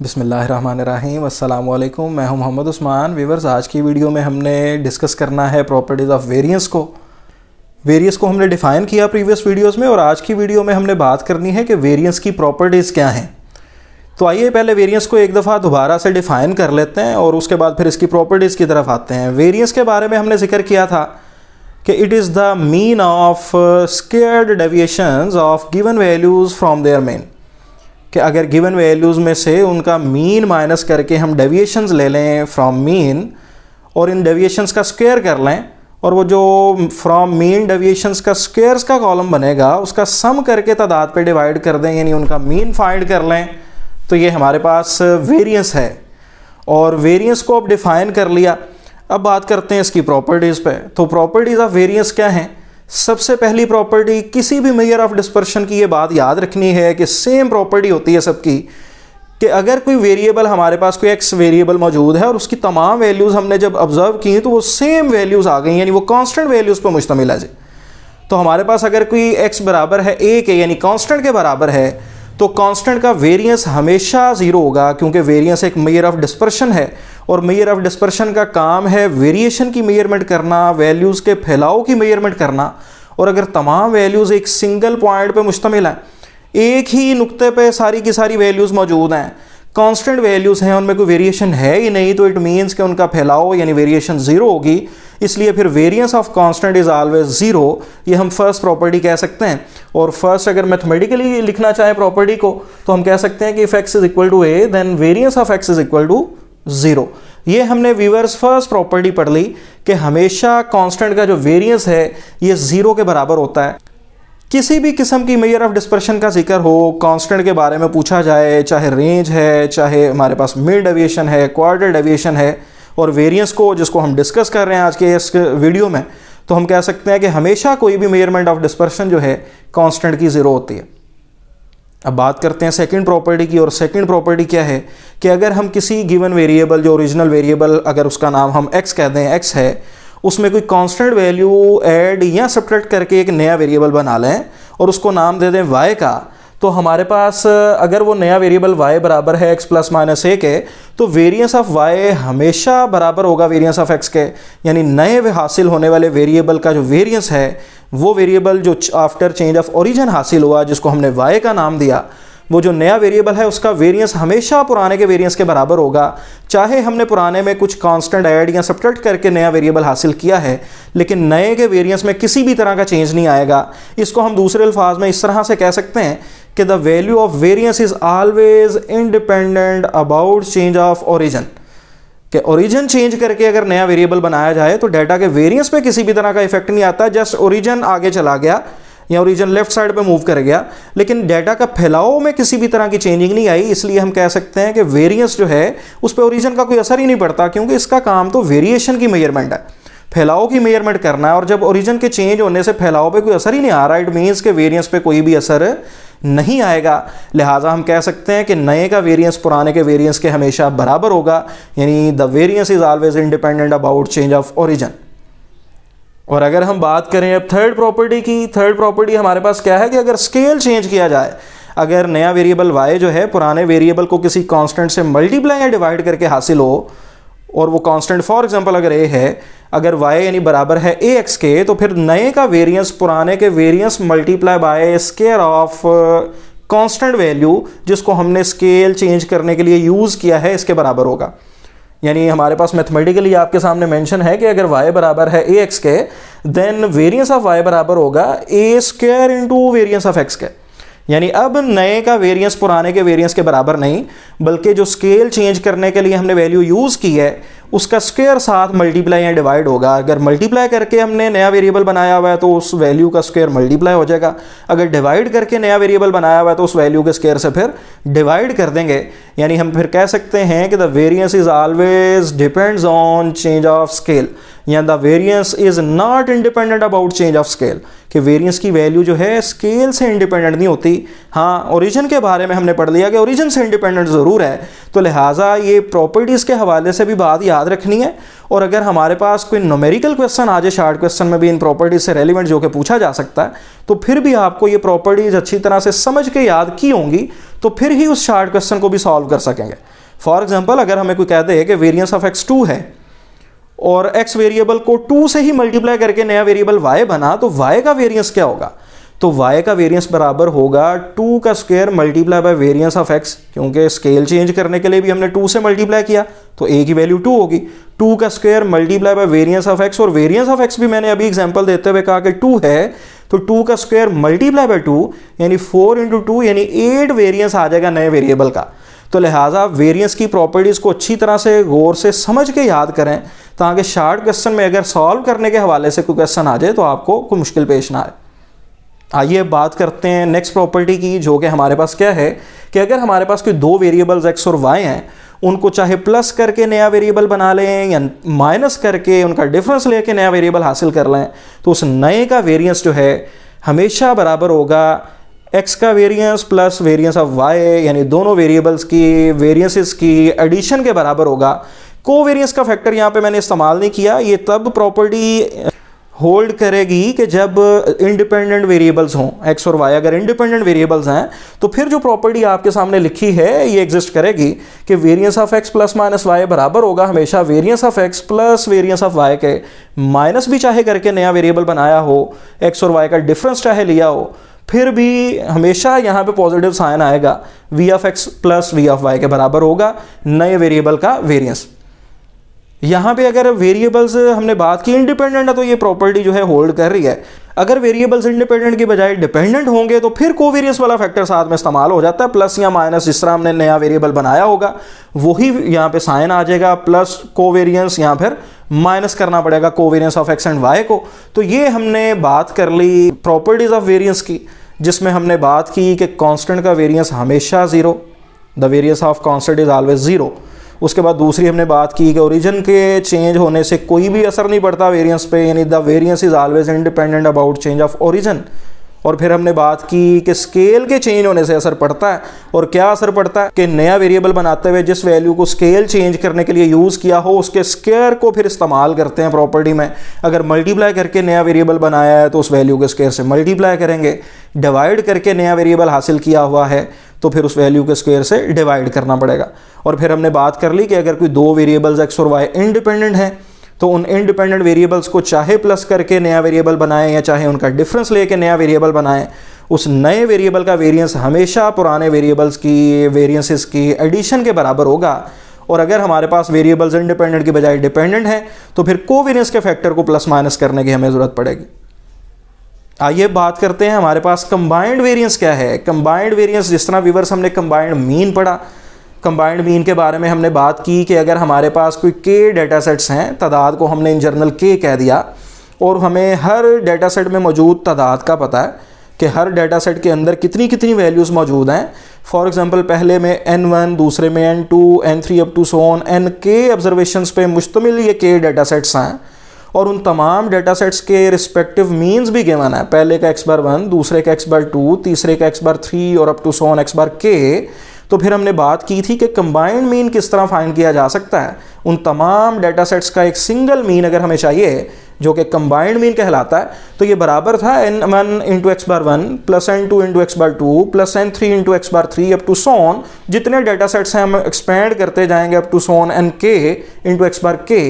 बिसमीम अल्लाम मैं हूं मोहम्मद उस्मान वीवर्स आज की वीडियो में हमने डिस्कस करना है प्रॉपर्टीज़ ऑफ वेरिएंस को वेरिएंस को हमने डिफ़ाइन किया प्रीवियस वीडियोस में और आज की वीडियो में हमने बात करनी है कि वेरिएंस की प्रॉपर्टीज़ क्या हैं तो आइए पहले वेरियंस को एक दफ़ा दोबारा से डिफ़ाइन कर लेते हैं और उसके बाद फिर इसकी प्रॉपर्टीज़ की तरफ आते हैं वेरियंस के बारे में हमने जिक्र किया था कि it is the mean of squared deviation of given values from their mean कि अगर गिवन वैल्यूज़ में से उनका मीन माइनस करके हम डेविएशंस ले लें फ्रॉम मीन और इन डेविएशंस का स्क्वायर कर लें और वो जो फ्रॉम मीन डेविएशंस का स्क्वेयर्स का कॉलम बनेगा उसका सम करके तादाद पे डिवाइड कर दें यानी उनका मीन फाइंड कर लें तो ये हमारे पास वेरियंस है और वेरियंस को अब डिफ़ाइन कर लिया अब बात करते हैं इसकी प्रॉपर्टीज़ पे तो प्रॉपर्टीज़ ऑफ वेरियंस क्या हैं सबसे पहली प्रॉपर्टी किसी भी मेयर ऑफ डिस्पर्शन की ये बात याद रखनी है कि सेम प्रॉपर्टी होती है सबकी कि अगर कोई वेरिएबल हमारे पास कोई एक्स वेरिएबल मौजूद है और उसकी तमाम वैल्यूज़ हमने जब ऑब्जर्व की तो वो सेम वैल्यूज़ आ गई यानी वो कांस्टेंट वैल्यूज़ पर मुश्तमिल है जी तो हमारे पास अगर कोई एक्स बराबर है ए के यानी कांस्टेंट के बराबर है तो कांस्टेंट का वेरियंस हमेशा ज़ीरो होगा क्योंकि वेरियंस एक मेयर ऑफ डिस्पर्शन है और मेयर ऑफ डिस्पर्शन का काम है वेरिएशन की मेयरमेंट करना वैल्यूज़ के फैलाव की मेयरमेंट करना और अगर तमाम वैल्यूज़ एक सिंगल पॉइंट पर मुश्तमिल हैं एक ही नुकते पर सारी की सारी वैल्यूज़ मौजूद हैं कांस्टेंट वैल्यूज़ हैं उनमें कोई वेरिएशन है ही नहीं तो इट मीन्स कि उनका फैलाव यानी वेरिएशन ज़ीरो होगी इसलिए फिर variance of constant is always zero ये हम फर्स्ट प्रॉपर्टी कह सकते हैं और फर्स्ट अगर मैथमेटिकली लिखना चाहें प्रॉपर्टी को तो हम कह सकते हैं कि if X is equal to A then variance of X is equal to zero ये हमने व्यूवर्स फर्स्ट प्रॉपर्टी पढ़ ली कि हमेशा कांस्टेंट का जो वेरियंस है ये ज़ीरो के बराबर होता है किसी भी किस्म की मेयर ऑफ डिस्पर्शन का जिक्र हो कांस्टेंट के बारे में पूछा जाए चाहे रेंज है चाहे हमारे पास मिड एविएशन है क्वार्टर एविएशन है और वेरियंस को जिसको हम डिस्कस कर रहे हैं आज के इस वीडियो में तो हम कह सकते हैं कि हमेशा कोई भी मेयरमेंट ऑफ डिस्पर्शन जो है कॉन्स्टेंट की ज़ीरो होती है अब बात करते हैं सेकंड प्रॉपर्टी की और सेकंड प्रॉपर्टी क्या है कि अगर हम किसी गिवन वेरिएबल जो ओरिजिनल वेरिएबल अगर उसका नाम हम एक्स कह दें एक्स है उसमें कोई कांस्टेंट वैल्यू ऐड या सब्ट्रैक्ट करके एक नया वेरिएबल बना लें और उसको नाम दे दें वाई का तो हमारे पास अगर वो नया वेरिएबल y बराबर है x प्लस माइनस ए के तो वेरियंस ऑफ y हमेशा बराबर होगा वेरियंस ऑफ x के यानी नए हासिल होने वाले वेरिएबल का जो वेरियंस है वो वेरिएबल जो आफ्टर चेंज ऑफ ओरिजिन हासिल हुआ जिसको हमने y का नाम दिया वो जो नया वेरिएबल है उसका वेरियंस हमेशा पुराने के वेरियंस के बराबर होगा चाहे हमने पुराने में कुछ कांस्टेंट ऐड या सब्ट्रैक्ट करके नया वेरिएबल हासिल किया है लेकिन नए के वेरियंस में किसी भी तरह का चेंज नहीं आएगा इसको हम दूसरे अल्फाज में इस तरह से कह सकते हैं कि the value of variance is always independent about change of origin कि ओरिजिन चेंज करके अगर नया वेरिएबल बनाया जाए तो डाटा के वेरियंस पे किसी भी तरह का इफेक्ट नहीं आता जस्ट ओरिजिन आगे चला गया या रीजन लेफ्ट साइड पे मूव कर गया लेकिन डेटा का फैलाव में किसी भी तरह की चेंजिंग नहीं आई इसलिए हम कह सकते हैं कि वेरियंस जो है उस पर ओरिजन का कोई असर ही नहीं पड़ता क्योंकि इसका काम तो वेरिएशन की मेजरमेंट है फैलाव की मेजरमेंट करना है और जब ओरिजन के चेंज होने से फैलाव पे कोई असर ही नहीं आ रहा इट मीन्स के वेरियंस पे कोई भी असर नहीं आएगा लिहाजा हम कह सकते हैं कि नए का वेरियंस पुराने के वेरियंस के हमेशा बराबर होगा यानी the variance is always independent about change of origin और अगर हम बात करें अब थर्ड प्रॉपर्टी की थर्ड प्रॉपर्टी हमारे पास क्या है कि अगर स्केल चेंज किया जाए अगर नया वेरिएबल वाई जो है पुराने वेरिएबल को किसी कांस्टेंट से मल्टीप्लाई या डिवाइड करके हासिल हो और वो कांस्टेंट फॉर एग्जांपल अगर ए है अगर वाई यानी बराबर है ए एक्स के तो फिर नए का वेरिएंस पुराने के variance multiply by square of constant value जिसको हमने स्केल चेंज करने के लिए यूज़ किया है इसके बराबर होगा यानी हमारे पास मैथमेटिकली आपके सामने मेंशन है कि अगर y बराबर है ए एक्स के देन वेरियंस ऑफ y बराबर होगा A square into variance of X के यानी अब नए का वेरियंस पुराने के वेरियंस के बराबर नहीं बल्कि जो स्केल चेंज करने के लिए हमने वैल्यू यूज़ की है उसका स्क्वेयर साथ मल्टीप्लाई या डिवाइड होगा अगर मल्टीप्लाई करके हमने नया वेरिएबल बनाया हुआ है तो उस वैल्यू का स्क्वेयर मल्टीप्लाई हो जाएगा अगर डिवाइड करके नया वेरिएबल बनाया हुआ है तो उस वैल्यू के स्क्वेयर से फिर डिवाइड कर देंगे यानी हम फिर कह सकते हैं कि the variance is always depends on change of scale या the variance is not independent about change of scale कि वेरियंस की वैल्यू जो है स्केल से इंडिपेंडेंट नहीं होती हाँ ओरिजिन के बारे में हमने पढ़ लिया कि ओरिजिन से इंडिपेंडेंट ज़रूर है तो लिहाजा ये प्रॉपर्टीज़ के हवाले से भी बात याद रखनी है और अगर हमारे पास कोई नोमेरिकल क्वेश्चन आ जाए शार्ट क्वेश्चन में भी इन प्रॉपर्टीज से रेलिवेंट जो कि पूछा जा सकता है तो फिर भी आपको ये प्रॉपर्टीज़ अच्छी तरह से समझ के याद की होंगी तो फिर ही उस शार्ट क्वेश्चन को भी सॉल्व कर सकेंगे फॉर एग्जाम्पल अगर हमें कोई कह दे कि वेरियंस ऑफ एक्स टू है और एक्स वेरिएबल को टू से ही मल्टीप्लाई करके नया वेरिएबल वाई बना तो वाई का वेरियंस क्या होगा तो वाई का वेरियंस बराबर होगा टू का square multiply by variance of X क्योंकि स्केल चेंज करने के लिए भी हमने टू से मल्टीप्लाई किया तो ए की वैल्यू टू होगी टू का square multiply by variance of X और वेरियंस ऑफ एक्स भी मैंने अभी एग्जाम्पल देते हुए कहा कि टू है तो टू का स्क्वेयर मल्टीप्लाई बाय टू यानी फोर इंटू टू यानी एट वेरियंस आ जाएगा नए वेरिएबल का तो लिहाजा वेरियंस की प्रॉपर्टीज़ को अच्छी तरह से गौर से समझ के याद करें ताकि शार्ट क्वेश्चन में अगर सॉल्व करने के हवाले से कोई क्वेश्चन आ जाए तो आपको कोई मुश्किल पेश ना आए आइए बात करते हैं नेक्स्ट प्रॉपर्टी की जो कि हमारे पास क्या है कि अगर हमारे पास कोई दो वेरिएबल्स एक्स और वाई हैं उनको चाहे प्लस करके नया वेरिएबल बना लें या माइनस करके उनका डिफरेंस लेके नया वेरिएबल हासिल कर लें तो उस नए का वेरिएंस जो है हमेशा बराबर होगा एक्स का variance plus variance of Y यानी दोनों वेरिएबल्स की वेरियंसिस की एडिशन के बराबर होगा को वेरियंस का फैक्टर यहाँ पे मैंने इस्तेमाल नहीं किया ये तब प्रॉपर्टी होल्ड करेगी कि जब इंडिपेंडेंट वेरिएबल्स हों एक्स और वाई अगर इंडिपेंडेंट वेरिएबल्स हैं तो फिर जो प्रॉपर्टी आपके सामने लिखी है ये एग्जिस्ट करेगी कि variance of X plus minus Y बराबर होगा हमेशा variance of X plus variance of Y के माइनस भी चाहे करके नया वेरिएबल बनाया हो एक्स और वाई का डिफरेंस चाहे लिया हो फिर भी हमेशा यहाँ पे पॉजिटिव साइन आएगा V of X plus V of Y के बराबर होगा नए वेरिएबल का वेरियंस यहाँ पे अगर वेरिएबल्स हमने बात की इंडिपेंडेंट है तो ये प्रॉपर्टी जो है होल्ड कर रही है अगर वेरिएबल्स इंडिपेंडेंट की बजाय डिपेंडेंट होंगे तो फिर को वेरियंस वाला फैक्टर साथ में इस्तेमाल हो जाता है प्लस या माइनस जिस तरह हमने नया वेरिएबल बनाया होगा वही यहाँ पे साइन आ जाएगा प्लस को वेरियंस या फिर माइनस करना पड़ेगा covariance of X and Y को तो ये हमने बात कर ली प्रॉपर्टीज़ ऑफ वेरियंस की जिसमें हमने बात की कि कॉन्स्टेंट का वेरियंस हमेशा zero the variance of constant is always zero उसके बाद दूसरी हमने बात की कि ओरिजिन के चेंज होने से कोई भी असर नहीं पड़ता वेरियंस पे यानी the variance is always independent about change of origin और फिर हमने बात की कि स्केल के चेंज होने से असर पड़ता है और क्या असर पड़ता है कि नया वेरिएबल बनाते हुए जिस वैल्यू को स्केल चेंज करने के लिए यूज़ किया हो उसके स्केयर को फिर इस्तेमाल करते हैं प्रॉपर्टी में अगर मल्टीप्लाई करके नया वेरिएबल बनाया है तो उस वैल्यू के स्केयर से मल्टीप्लाई करेंगे डिवाइड करके नया वेरिएबल हासिल किया हुआ है तो फिर उस वैल्यू के स्क्वेयर से डिवाइड करना पड़ेगा और फिर हमने बात कर ली कि अगर कोई दो वेरिएबल्स एक्स और वाई इंडिपेंडेंट हैं तो उन इंडिपेंडेंट वेरिएबल्स को चाहे प्लस करके नया वेरिएबल बनाएं या चाहे उनका डिफरेंस लेके नया वेरिएबल बनाएं उस नए वेरिएबल का वेरिएंस हमेशा पुराने वेरिएबल्स की वेरिएंसेस की एडिशन के बराबर होगा और अगर हमारे पास वेरिएबल्स इंडिपेंडेंट की बजाय डिपेंडेंट हैं तो फिर को के फैक्टर को प्लस माइनस करने की हमें ज़रूरत पड़ेगी आइए बात करते हैं हमारे पास कंबाइंड वेरियंस क्या है कंबाइंड वेरियंस जिस तरह विवर्स हमने कंबाइंड मीन पढ़ा कंबाइंड मीन के बारे में हमने बात की कि अगर हमारे पास कोई के डेटा सेट्स हैं तादाद को हमने इन जर्नल के कह दिया और हमें हर डेटा सेट में मौजूद तादाद का पता है कि हर डेटा सेट के अंदर कितनी कितनी वैल्यूज़ मौजूद हैं फॉर एग्ज़ाम्पल पहले में एन वन दूसरे में N two N three up to so on N K observation पर मुश्तमिल ये के डेटा सेट्स हैं और उन तमाम डेटा सेट्स के रिस्पेक्टिव मीन्स भी गिवन है पहले का एक्स बार वन दूसरे का एक्स बार टू तीसरे का एक्स बार थ्री और up to so on X bar K तो फिर हमने बात की थी कि कंबाइंड मीन किस तरह फाइंड किया जा सकता है उन तमाम डाटा सेट्स का एक सिंगल मीन अगर हमें चाहिए जो कि कंबाइंड मीन कहलाता है तो ये बराबर था N one into X bar one plus N two into X bar two plus N three into X bar three up to so on जितने डेटा सेट्स हैं हम एक्सपेंड करते जाएंगे up to so on N K into X bar K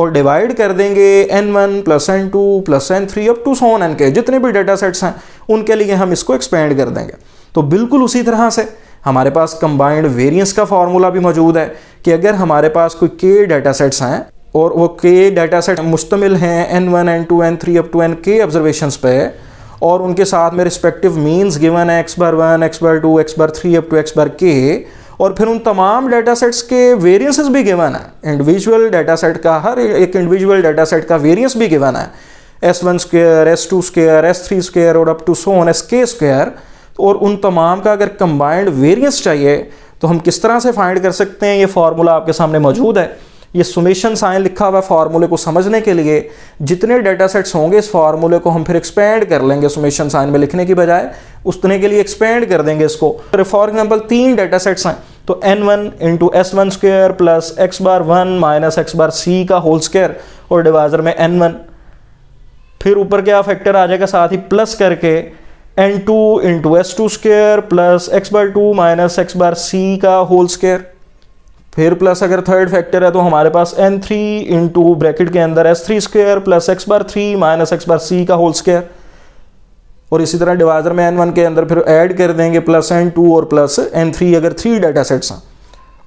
और divide कर देंगे N one plus N two plus N three up to so on N K जितने भी डेटा सेट्स हैं उनके लिए हम इसको एक्सपेंड कर देंगे तो बिल्कुल उसी तरह से हमारे पास कंबाइंड वेरियंस का फार्मूला भी मौजूद है कि अगर हमारे पास कोई के डाटा सेट्स हैं और वो के डाटा सेट मुश्तमिल हैं N one N two N three up to N K observation पे और उनके साथ में रिस्पेक्टिव मीन्स गिवन है X bar one X bar two X bar three up to X bar K और फिर उन तमाम डाटा सेट्स के वेरियंसेस भी गिवन है इंडिविजुअल डाटा सेट का हर एक इंडिविजुअल डाटा सेट का वेरियंस भी गिवन है S one square S two square S three square और up to so on S K square और उन तमाम का अगर कंबाइंड वेरियंस चाहिए तो हम किस तरह से फाइंड कर सकते हैं ये फार्मूला आपके सामने मौजूद है ये सुमेशन साइन लिखा हुआ फार्मूले को समझने के लिए जितने डाटा सेट्स होंगे इस फार्मूले को हम फिर एक्सपेंड कर लेंगे सुमेशन साइन में लिखने की बजाय उतने के लिए एक्सपेंड कर देंगे इसको फॉर तो एग्जाम्पल तीन डाटा सेट्स हैं तो N one into S one square plus X bar one minus X bar C का होल स्क्र और डिवाइजर में एन वन फिर ऊपर क्या फैक्टर आ जाएगा साथ ही प्लस करके N two into S two square plus X bar two minus X bar C का होल स्केयर फिर प्लस अगर थर्ड फैक्टर है तो हमारे पास N three into bracket के अंदर S three square plus X bar three minus X bar C का होल स्केयर और इसी तरह डिवाइजर में एन वन के अंदर फिर ऐड कर देंगे प्लस एन टू और प्लस एन थ्री अगर थ्री डाटा सेट्स हैं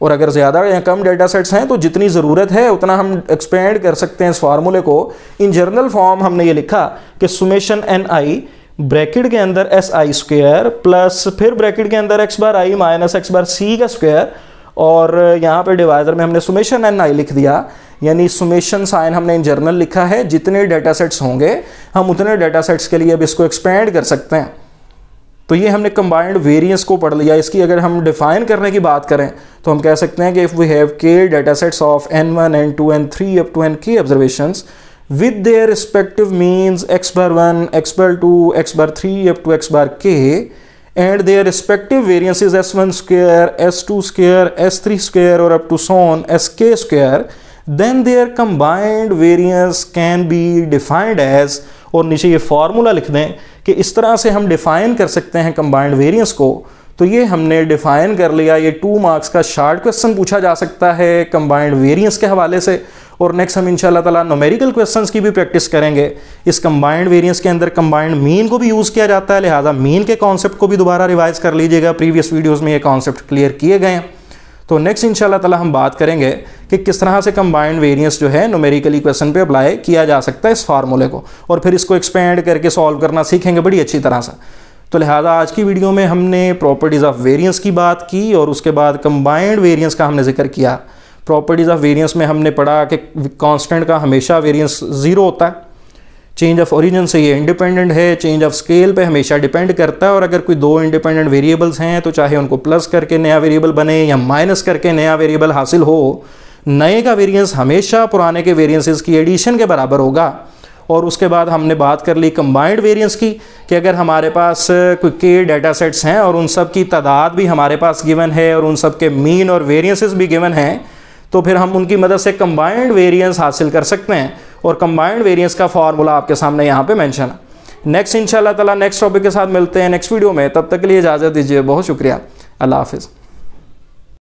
और अगर ज़्यादा या कम डाटा सेट्स हैं तो जितनी ज़रूरत है उतना हम एक्सपेंड कर सकते हैं इस फार्मूले को इन जनरल फॉर्म हमने ये लिखा कि सुमेशन एन आई ब्रैकेट के अंदर एस आई स्क्वेयर प्लस फिर ब्रैकेट के अंदर X bar I minus X bar C का स्क्वेयर और यहाँ पे डिवाइजर में हमने सुमेशन एन आई लिख दिया यानी सुमेशन साइन हमने इन जर्नल लिखा है जितने डेटा सेट्स होंगे हम उतने डेटा सेट्स के लिए अब इसको एक्सपेंड कर सकते हैं तो ये हमने कंबाइंड वेरियंस को पढ़ लिया इसकी अगर हम डिफाइन करने की बात करें तो हम कह सकते हैं कि if we have K data sets of N one N two N three up to N K observations with their respective means x bar 1, x bar 2, x bar 3 up to x bar k and their respective variances s1 square, s2 square, s3 square or up to so on sk square then their combined variance can be defined as और नीचे ये formula लिख दें कि इस तरह से हम डिफ़ाइन कर सकते हैं कंबाइंड वेरियंस को तो ये हमने डिफ़ाइन कर लिया ये टू मार्क्स का शार्ट क्वेश्चन पूछा जा सकता है कंबाइंड वेरियंस के हवाले से और नेक्स्ट हम इंशाल्लाह ताला नोमेरिकल क्वेश्चंस की भी प्रैक्टिस करेंगे इस कंबाइंड वेरिएंस के अंदर कंबाइंड मीन को भी यूज़ किया जाता है लिहाजा मीन के कॉन्सेप्ट को भी दोबारा रिवाइज कर लीजिएगा प्रीवियस वीडियोज़ में ये कॉन्सेप्ट क्लियर किए गए हैं तो नेक्स्ट इंशाल्लाह ताला हम बात करेंगे कि किस तरह से कंबाइंड वेरिएंस जो है नोमेरिकली क्वेश्चन पे अप्लाई किया जा सकता है इस फार्मूले को और फिर इसको एक्सपेंड करके सॉल्व करना सीखेंगे बड़ी अच्छी तरह से तो लिहाजा आज की वीडियो में हमने प्रॉपर्टीज़ ऑफ वेरिएंस की बात की और उसके बाद कंबाइंड वेरिएंस का हमने जिक्र किया प्रॉपर्टीज़ ऑफ वेरियंस में हमने पढ़ा कि कॉन्स्टेंट का हमेशा वेरियंस ज़ीरो होता है चेंज ऑफ ओरिजिन से ये इंडिपेंडेंट है चेंज ऑफ स्केल पे हमेशा डिपेंड करता है और अगर कोई दो इंडिपेंडेंट वेरिएबल्स हैं तो चाहे उनको प्लस करके नया वेरिएबल बने या माइनस करके नया वेरिएबल हासिल हो नए का वेरिएंस हमेशा पुराने के वेरिएंसेस की एडिशन के बराबर होगा और उसके बाद हमने बात कर ली कम्बाइंड वेरियंस की कि अगर हमारे पास कोई के डाटा सेट्स हैं और उन सब की तादाद भी हमारे पास गिवन है और उन सब के मीन और वेरियंसिस भी गिवन हैं तो फिर हम उनकी मदद से कंबाइंड वेरियंस हासिल कर सकते हैं और कंबाइंड वेरियंस का फार्मूला आपके सामने यहाँ पे मेंशन है नेक्स्ट इंशाल्लाह ताला नेक्स्ट टॉपिक के साथ मिलते हैं नेक्स्ट वीडियो में तब तक के लिए इजाज़त दीजिए बहुत शुक्रिया अल्लाह हाफिज़